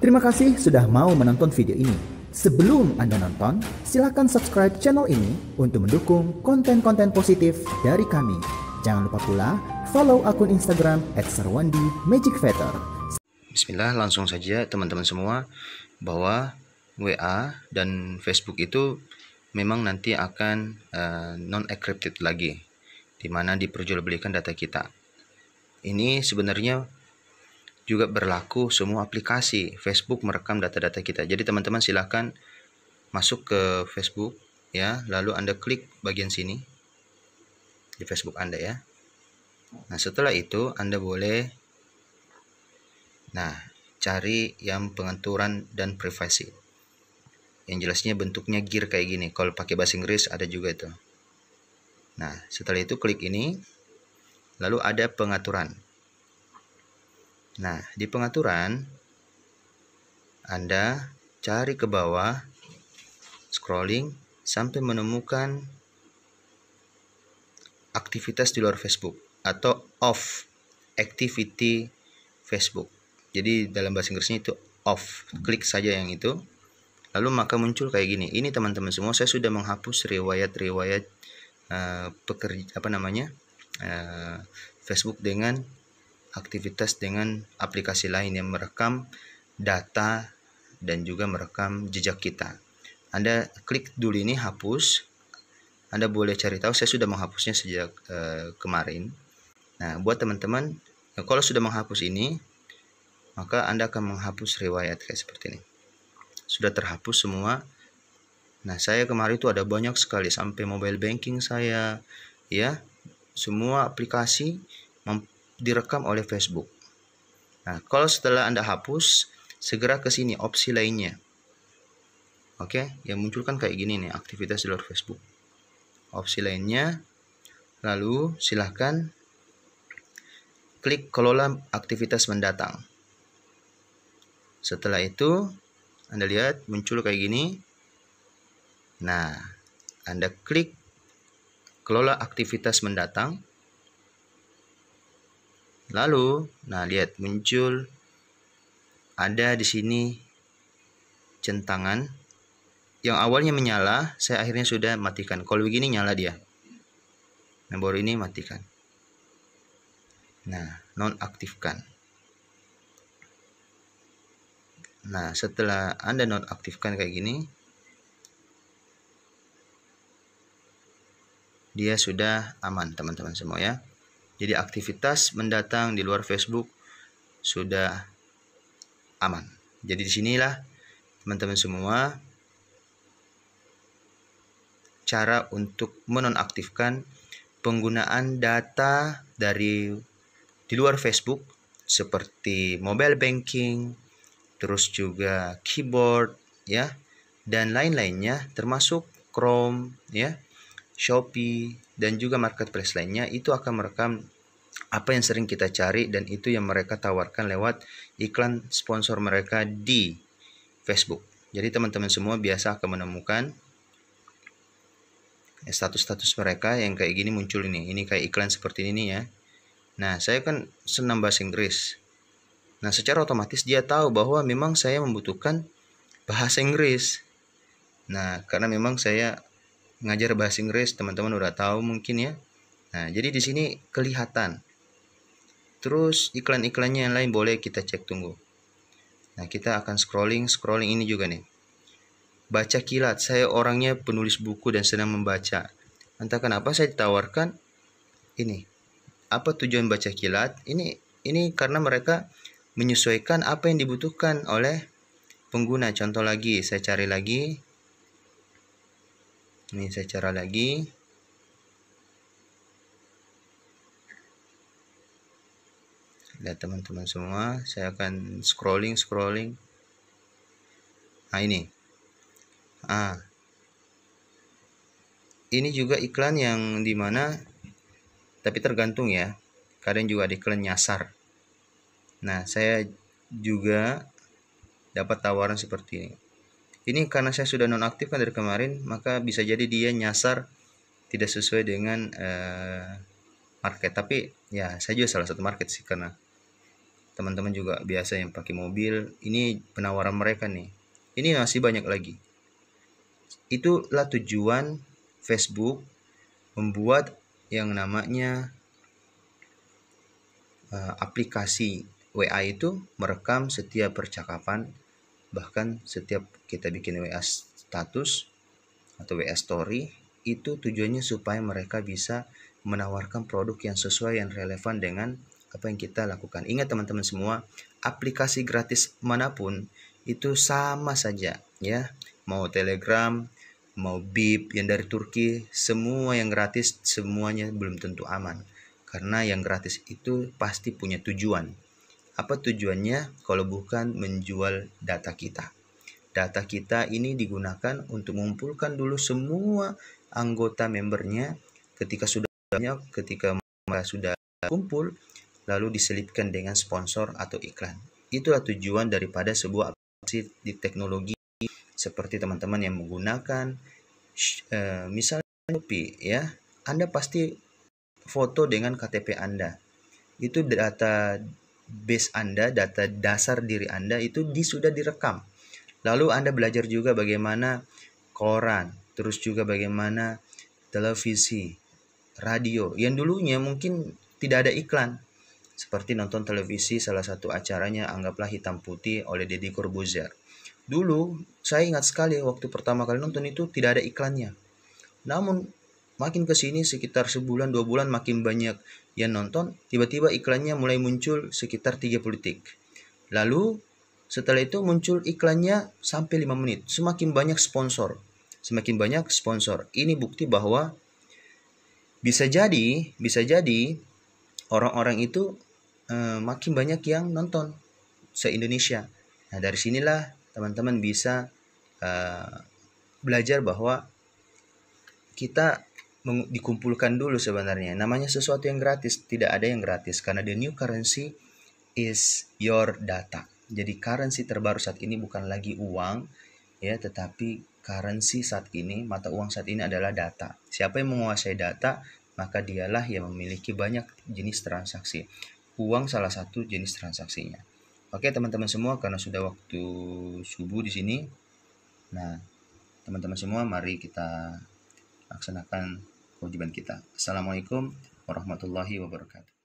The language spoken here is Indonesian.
Terima kasih sudah mau menonton video ini. Sebelum Anda nonton, silakan subscribe channel ini untuk mendukung konten-konten positif dari kami. Jangan lupa pula follow akun Instagram @sarwandi_magicfeather. Bismillah, langsung saja teman-teman semua bahwa WA dan Facebook itu memang nanti akan uh, eh, non encrypted lagi, di mana diperjualbelikan data kita. Ini sebenarnya juga berlaku semua aplikasi. Facebook merekam data-data kita. Jadi teman-teman silahkan masuk ke Facebook ya, lalu Anda klik bagian sini di Facebook Anda ya. Nah, setelah itu Anda boleh nah, cari yang pengaturan dan privasi. Yang jelasnya bentuknya gear kayak gini. Kalau pakai bahasa Inggris ada juga itu. Nah, setelah itu klik ini lalu ada pengaturan. Nah, di pengaturan Anda cari ke bawah scrolling sampai menemukan aktivitas di luar Facebook atau off activity Facebook. Jadi dalam bahasa Inggrisnya itu off. Klik saja yang itu. Lalu maka muncul kayak gini. Ini teman-teman semua saya sudah menghapus riwayat-riwayat uh, eh, pekerja apa namanya? Uh, Facebook dengan aktivitas dengan aplikasi lain yang merekam data dan juga merekam jejak kita. Anda klik dulu ini hapus. Anda boleh cari tahu saya sudah menghapusnya sejak uh, kemarin. Nah, buat teman-teman eh, kalau sudah menghapus ini, maka Anda akan menghapus riwayat kayak seperti ini. Sudah terhapus semua. Nah, saya kemarin itu ada banyak sekali sampai mobile banking saya ya, semua aplikasi direkam oleh Facebook. Nah, kalau setelah Anda hapus, segera ke sini opsi lainnya. Oke, yang munculkan kayak gini nih aktivitas di luar Facebook. Opsi lainnya, lalu silahkan klik kelola aktivitas mendatang. Setelah itu, Anda lihat muncul kayak gini. Nah, Anda klik kelola aktivitas mendatang. Lalu, nah lihat muncul ada di sini centangan yang awalnya menyala, saya akhirnya sudah matikan. Kalau begini nyala dia. Nah, ini matikan. Nah, nonaktifkan. Nah, setelah Anda nonaktifkan kayak gini, dia sudah aman, teman-teman semua ya. Jadi aktivitas mendatang di luar Facebook sudah aman. Jadi disinilah teman-teman semua cara untuk menonaktifkan penggunaan data dari di luar Facebook seperti mobile banking, terus juga keyboard ya dan lain-lainnya termasuk Chrome ya, Shopee dan juga marketplace lainnya itu akan merekam apa yang sering kita cari dan itu yang mereka tawarkan lewat iklan sponsor mereka di Facebook. Jadi teman-teman semua biasa akan menemukan status-status mereka yang kayak gini muncul ini. Ini kayak iklan seperti ini ya. Nah, saya kan senang bahasa Inggris. Nah, secara otomatis dia tahu bahwa memang saya membutuhkan bahasa Inggris. Nah, karena memang saya ngajar bahasa Inggris teman-teman udah tahu mungkin ya. Nah, jadi di sini kelihatan. Terus iklan-iklannya yang lain boleh kita cek tunggu. Nah, kita akan scrolling, scrolling ini juga nih. Baca kilat, saya orangnya penulis buku dan senang membaca. Entah kenapa saya ditawarkan ini. Apa tujuan baca kilat? Ini ini karena mereka menyesuaikan apa yang dibutuhkan oleh pengguna. Contoh lagi, saya cari lagi ini saya cara lagi lihat teman-teman semua saya akan scrolling scrolling nah ini ah ini juga iklan yang dimana tapi tergantung ya kalian juga ada iklan nyasar nah saya juga dapat tawaran seperti ini ini karena saya sudah nonaktifkan dari kemarin maka bisa jadi dia nyasar tidak sesuai dengan uh, market tapi ya saya juga salah satu market sih karena teman-teman juga biasa yang pakai mobil ini penawaran mereka nih ini masih banyak lagi itulah tujuan Facebook membuat yang namanya uh, aplikasi WA itu merekam setiap percakapan bahkan setiap kita bikin WA status atau WA story itu tujuannya supaya mereka bisa menawarkan produk yang sesuai yang relevan dengan apa yang kita lakukan. Ingat teman-teman semua, aplikasi gratis manapun itu sama saja ya. Mau Telegram, mau Bip yang dari Turki, semua yang gratis semuanya belum tentu aman. Karena yang gratis itu pasti punya tujuan. Apa tujuannya kalau bukan menjual data kita? Data kita ini digunakan untuk mengumpulkan dulu semua anggota membernya ketika sudah banyak, ketika sudah kumpul, lalu diselipkan dengan sponsor atau iklan. Itulah tujuan daripada sebuah aplikasi di teknologi seperti teman-teman yang menggunakan eh, misalnya Shopee ya. Anda pasti foto dengan KTP Anda. Itu data base Anda, data dasar diri Anda itu sudah direkam. Lalu Anda belajar juga bagaimana koran, terus juga bagaimana televisi, radio. Yang dulunya mungkin tidak ada iklan. Seperti nonton televisi salah satu acaranya anggaplah hitam putih oleh Deddy Corbuzier. Dulu saya ingat sekali waktu pertama kali nonton itu tidak ada iklannya. Namun Makin ke sini sekitar sebulan dua bulan makin banyak yang nonton, tiba-tiba iklannya mulai muncul sekitar 30 detik. Lalu setelah itu muncul iklannya sampai 5 menit. Semakin banyak sponsor. Semakin banyak sponsor. Ini bukti bahwa bisa jadi, bisa jadi orang-orang itu e, makin banyak yang nonton se-Indonesia. Nah, dari sinilah teman-teman bisa e, belajar bahwa kita dikumpulkan dulu sebenarnya. Namanya sesuatu yang gratis, tidak ada yang gratis karena the new currency is your data. Jadi currency terbaru saat ini bukan lagi uang ya, tetapi currency saat ini, mata uang saat ini adalah data. Siapa yang menguasai data, maka dialah yang memiliki banyak jenis transaksi. Uang salah satu jenis transaksinya. Oke, teman-teman semua karena sudah waktu subuh di sini. Nah, teman-teman semua mari kita laksanakan kewajiban kita. Assalamualaikum warahmatullahi wabarakatuh.